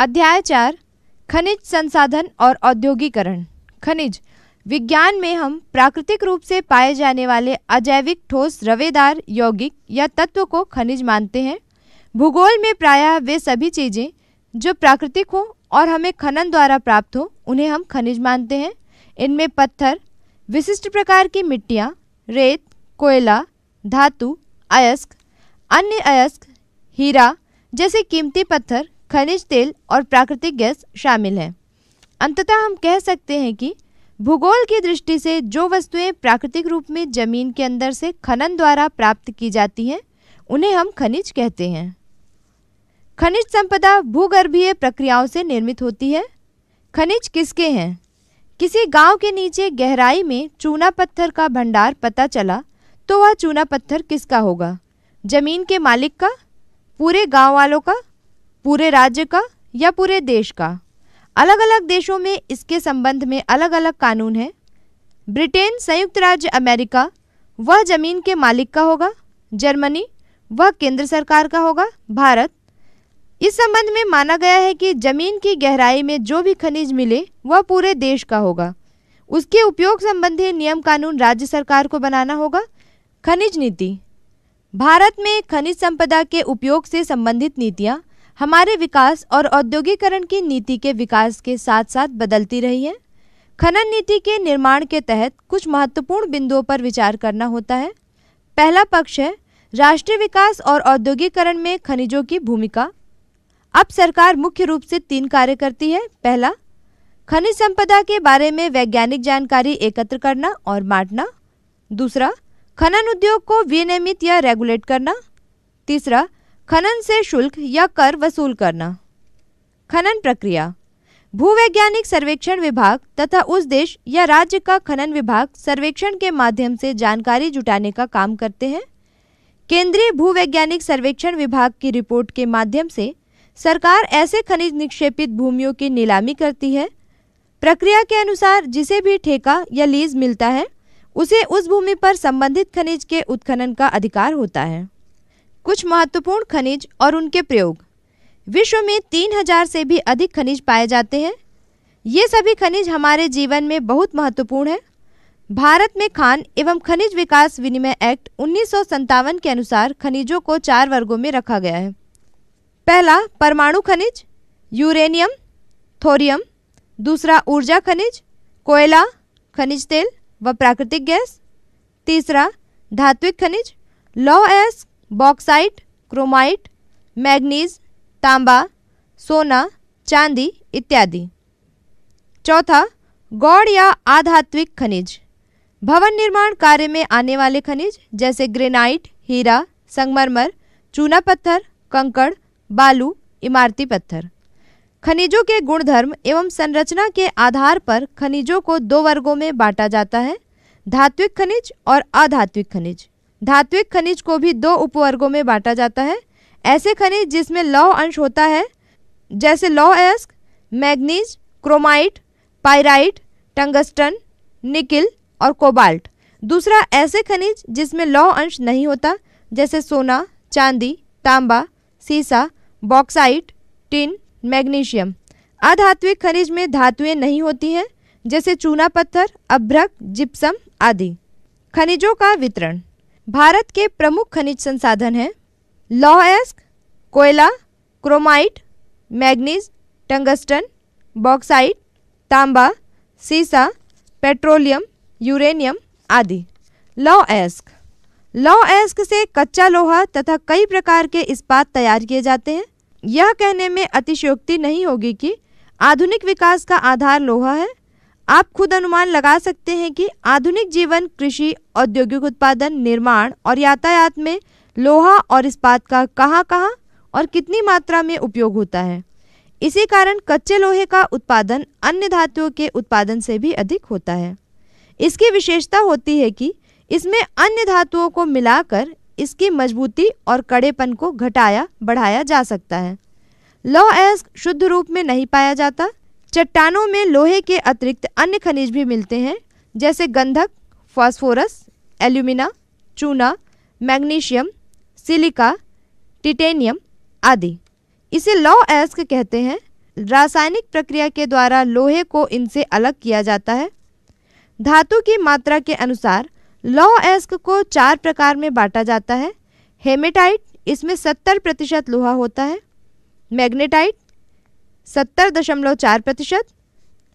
अध्याय चार खनिज संसाधन और औद्योगिकरण खनिज विज्ञान में हम प्राकृतिक रूप से पाए जाने वाले अजैविक ठोस रवेदार यौगिक या तत्व को खनिज मानते हैं भूगोल में प्रायः वे सभी चीज़ें जो प्राकृतिक हों और हमें खनन द्वारा प्राप्त हो उन्हें हम खनिज मानते हैं इनमें पत्थर विशिष्ट प्रकार की मिट्टियाँ रेत कोयला धातु अयस्क अन्य अयस्क हीरा जैसे कीमती पत्थर खनिज तेल और प्राकृतिक गैस शामिल हैं अंततः हम कह सकते हैं कि भूगोल की दृष्टि से जो वस्तुएं प्राकृतिक रूप में जमीन के अंदर से खनन द्वारा प्राप्त की जाती हैं उन्हें हम खनिज कहते हैं खनिज संपदा भूगर्भीय प्रक्रियाओं से निर्मित होती है खनिज किसके हैं किसी गांव के नीचे गहराई में चूना पत्थर का भंडार पता चला तो वह चूना पत्थर किसका होगा जमीन के मालिक का पूरे गांव वालों का पूरे राज्य का या पूरे देश का अलग अलग देशों में इसके संबंध में अलग अलग कानून हैं ब्रिटेन संयुक्त राज्य अमेरिका वह जमीन के मालिक का होगा जर्मनी वह केंद्र सरकार का होगा भारत इस संबंध में माना गया है कि जमीन की गहराई में जो भी खनिज मिले वह पूरे देश का होगा उसके उपयोग संबंधी नियम कानून राज्य सरकार को बनाना होगा खनिज नीति भारत में खनिज संपदा के उपयोग से संबंधित नीतियाँ हमारे विकास और औद्योगिकरण की नीति के विकास के साथ साथ बदलती रही है खनन नीति के निर्माण के तहत कुछ महत्वपूर्ण बिंदुओं पर विचार करना होता है पहला पक्ष है राष्ट्रीय विकास और औद्योगिकरण में खनिजों की भूमिका अब सरकार मुख्य रूप से तीन कार्य करती है पहला खनिज संपदा के बारे में वैज्ञानिक जानकारी एकत्र करना और बांटना दूसरा खनन उद्योग को विनियमित या रेगुलेट करना तीसरा खनन से शुल्क या कर वसूल करना खनन प्रक्रिया भूवैज्ञानिक सर्वेक्षण विभाग तथा उस देश या राज्य का खनन विभाग सर्वेक्षण के माध्यम से जानकारी जुटाने का काम करते हैं केंद्रीय भूवैज्ञानिक सर्वेक्षण विभाग की रिपोर्ट के माध्यम से सरकार ऐसे खनिज निक्षेपित भूमियों की नीलामी करती है प्रक्रिया के अनुसार जिसे भी ठेका या लीज मिलता है उसे उस भूमि पर संबंधित खनिज के उत्खनन का अधिकार होता है कुछ महत्वपूर्ण खनिज और उनके प्रयोग विश्व में तीन हजार से भी अधिक खनिज पाए जाते हैं ये सभी खनिज हमारे जीवन में बहुत महत्वपूर्ण है भारत में खान एवं खनिज विकास विनिमय एक्ट उन्नीस के अनुसार खनिजों को चार वर्गों में रखा गया है पहला परमाणु खनिज यूरेनियम थोरियम दूसरा ऊर्जा खनिज कोयला खनिज तेल व प्राकृतिक गैस तीसरा धात्विक खनिज लौह एस बॉक्साइट क्रोमाइट मैग्नीज तांबा सोना चांदी इत्यादि चौथा गौड़ या आधात्विक खनिज भवन निर्माण कार्य में आने वाले खनिज जैसे ग्रेनाइट हीरा संगमरमर चूना पत्थर कंकड़ बालू इमारती पत्थर खनिजों के गुणधर्म एवं संरचना के आधार पर खनिजों को दो वर्गों में बांटा जाता है धात्विक खनिज और अधात्विक खनिज धात्विक खनिज को भी दो उपवर्गों में बांटा जाता है ऐसे खनिज जिसमें लौह अंश होता है जैसे लौह अयस्क manganese chromite pyrite tungsten nickel और कोबाल्ट दूसरा ऐसे खनिज जिसमें लौह अंश नहीं होता जैसे सोना चांदी तांबा सीसा बॉक्साइट टिन मैग्नीशियम अधात्विक खनिज में धातुएं नहीं होती हैं जैसे चूना पत्थर अभ्रक जिप्सम आदि खनिजों का वितरण भारत के प्रमुख खनिज संसाधन हैं लौह एस्क कोयला क्रोमाइट मैग्नीज टंगस्टन बॉक्साइट तांबा सीसा पेट्रोलियम यूरेनियम आदि लौ एस्क लौ एस्क से कच्चा लोहा तथा कई प्रकार के इस्पात तैयार किए जाते हैं यह कहने में अतिशयोक्ति नहीं होगी कि आधुनिक विकास का आधार लोहा है आप खुद अनुमान लगा सकते हैं कि आधुनिक जीवन कृषि औद्योगिक उत्पादन निर्माण और यातायात में लोहा और इस्पात का कहाँ कहाँ और कितनी मात्रा में उपयोग होता है इसी कारण कच्चे लोहे का उत्पादन अन्य धातुओं के उत्पादन से भी अधिक होता है इसकी विशेषता होती है कि इसमें अन्य धातुओं को मिलाकर इसकी मजबूती और कड़ेपन को घटाया बढ़ाया जा सकता है लौह अयस्क शुद्ध रूप में नहीं पाया जाता चट्टानों में लोहे के अतिरिक्त अन्य खनिज भी मिलते हैं जैसे गंधक फास्फोरस एल्यूमिना चूना मैग्नीशियम सिलिका टिटेनियम आदि इसे लौ एस्क कहते हैं रासायनिक प्रक्रिया के द्वारा लोहे को इनसे अलग किया जाता है धातु की मात्रा के अनुसार लौ एस्क को चार प्रकार में बांटा जाता है हेमेटाइट इसमें सत्तर प्रतिशत लोहा होता है मैग्नेटाइट सत्तर दशमलव चार प्रतिशत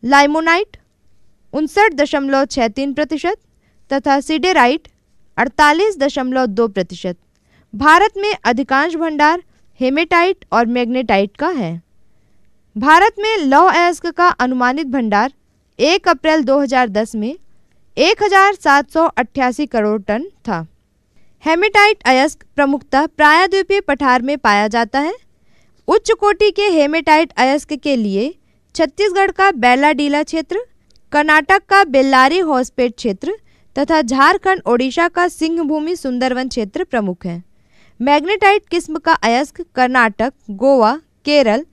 लाइमोनाइट उनसठ दशमलव छः तीन प्रतिशत तथा सीडेराइट अड़तालीस दशमलव दो प्रतिशत भारत में अधिकांश भंडार हेमेटाइट और मैग्नेटाइट का है भारत में लौह अयस्क का अनुमानित भंडार 1 अप्रैल 2010 में एक करोड़ टन था हेमेटाइट अयस्क प्रमुखता प्रायद्वीपीय पठार में पाया जाता है उच्च कोटि के हेमेटाइट अयस्क के लिए छत्तीसगढ़ का बैलाडीला क्षेत्र कर्नाटक का बेल्लारी हॉस्पेट क्षेत्र तथा झारखंड ओडिशा का सिंहभूमि सुंदरवन क्षेत्र प्रमुख हैं मैग्नेटाइट किस्म का अयस्क कर्नाटक गोवा केरल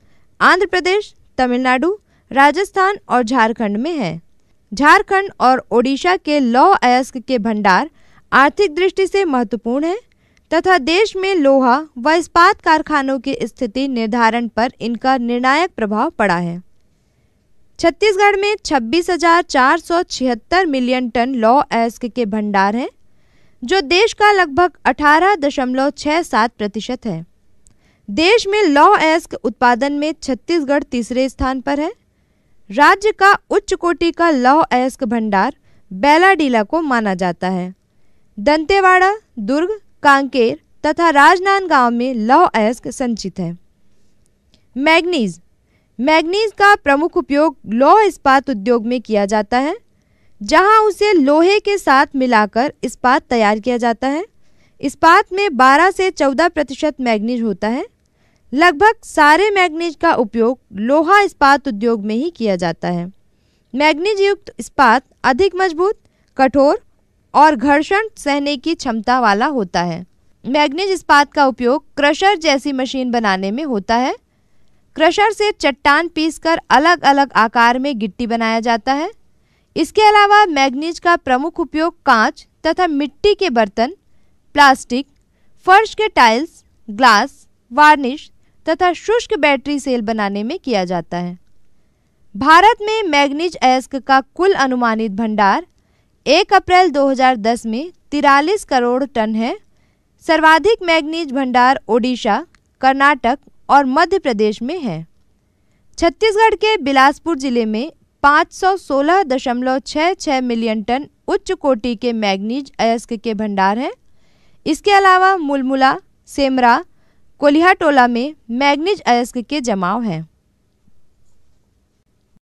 आंध्र प्रदेश तमिलनाडु राजस्थान और झारखंड में है झारखंड और ओडिशा के लौ अयस्क के भंडार आर्थिक दृष्टि से महत्वपूर्ण हैं तथा देश में लोहा व इस्पात कारखानों की स्थिति निर्धारण पर इनका निर्णायक प्रभाव पड़ा है छत्तीसगढ़ में छब्बीस मिलियन टन लौ एस्क के भंडार हैं जो देश का लगभग 18.67 प्रतिशत है देश में लौ एस्क उत्पादन में छत्तीसगढ़ तीसरे स्थान पर है राज्य का उच्च कोटि का लौ एस्क भंडार बेलाडीला को माना जाता है दंतेवाड़ा दुर्ग कांकेर तथा राजनांदगांव में लौह अयस्क संचित है मैग्नीज मैग्नीज का प्रमुख उपयोग लौह इस्पात उद्योग में किया जाता है जहां उसे लोहे के साथ मिलाकर इस्पात तैयार किया जाता है इस्पात में 12 से 14 प्रतिशत मैग्नीज होता है लगभग सारे मैग्नीज का उपयोग लोहा इस्पात उद्योग में ही किया जाता है मैग्नीज युक्त इस्पात अधिक मजबूत कठोर और घर्षण सहने की क्षमता वाला होता है मैग्नीज इस्पात का उपयोग क्रशर जैसी मशीन बनाने में होता है क्रशर से चट्टान पीसकर अलग अलग आकार में गिट्टी बनाया जाता है इसके अलावा मैग्नीज का प्रमुख उपयोग कांच तथा मिट्टी के बर्तन प्लास्टिक फर्श के टाइल्स ग्लास वार्निश तथा शुष्क बैटरी सेल बनाने में किया जाता है भारत में मैग्नीज एस्क का कुल अनुमानित भंडार एक अप्रैल 2010 में तिरालीस करोड़ टन है सर्वाधिक मैग्नीज भंडार ओडिशा कर्नाटक और मध्य प्रदेश में है छत्तीसगढ़ के बिलासपुर जिले में 516.66 मिलियन टन उच्च कोटि के मैग्नीज अयस्क के भंडार हैं इसके अलावा मुलमुला सेमरा कोलिहाटोला में मैग्नीज अयस्क के जमाव हैं